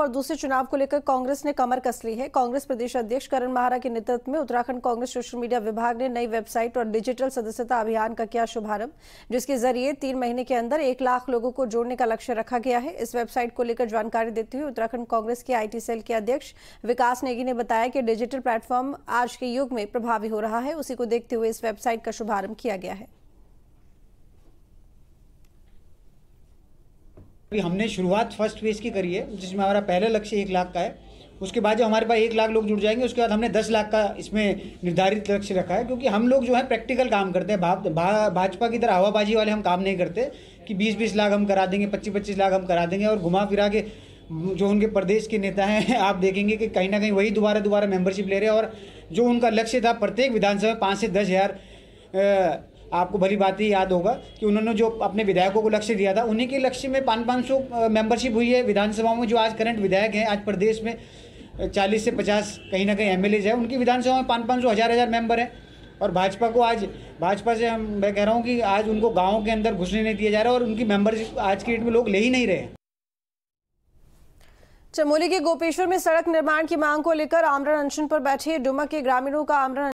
और दूसरे चुनाव को लेकर कांग्रेस ने कमर कस ली है कांग्रेस प्रदेश अध्यक्ष करण महारा के नेतृत्व में उत्तराखंड कांग्रेस सोशल मीडिया विभाग ने नई वेबसाइट और डिजिटल सदस्यता अभियान का किया शुभारंभ जिसके जरिए तीन महीने के अंदर एक लाख लोगों को जोड़ने का लक्ष्य रखा गया है इस वेबसाइट को लेकर जानकारी देते हुए उत्तराखंड कांग्रेस के आई सेल के अध्यक्ष विकास नेगी ने बताया कि डिजिटल प्लेटफॉर्म आज के युग में प्रभावी हो रहा है उसी को देखते हुए इस वेबसाइट का शुभारंभ किया गया है अभी हमने शुरुआत फर्स्ट फेज की करी है जिसमें हमारा पहला लक्ष्य एक लाख का है उसके बाद जब हमारे पास एक लाख लोग जुड़ जाएंगे उसके बाद हमने दस लाख का इसमें निर्धारित लक्ष्य रखा है क्योंकि हम लोग जो है प्रैक्टिकल काम करते हैं भा, भाजपा की तरह हवाबाजी वाले हम काम नहीं करते कि बीस बीस लाख हम करा देंगे पच्चीस पच्चीस लाख हम करा देंगे और घुमा फिरा के जो उनके प्रदेश के नेता हैं आप देखेंगे कि कहीं ना कहीं वही दोबारा दोबारा मेंबरशिप ले रहे हैं और जो उनका लक्ष्य था प्रत्येक विधानसभा पाँच से दस हज़ार आपको भली बात ही याद होगा कि उन्होंने जो अपने विधायकों को लक्ष्य दिया था उन्हीं के लक्ष्य में पाँच पाँच सौ मेम्बरशिप हुई है विधानसभा में जो आज करंट विधायक हैं आज प्रदेश में चालीस से पचास कहीं ना कहीं एम एल है उनकी विधानसभा में पाँच पाँच सौ हज़ार हज़ार मेम्बर हैं और भाजपा को आज भाजपा से हम मैं कह रहा हूँ कि आज उनको गाँव के अंदर घुसने नहीं दिया जा रहा और उनकी मेम्बरशिप आज की डेट में लोग ले ही नहीं रहे चमोली के गोपेश्वर में सड़क निर्माण की मांग को लेकर आमरण अनशन पर बैठे डुमक के ग्रामीणों का आमरण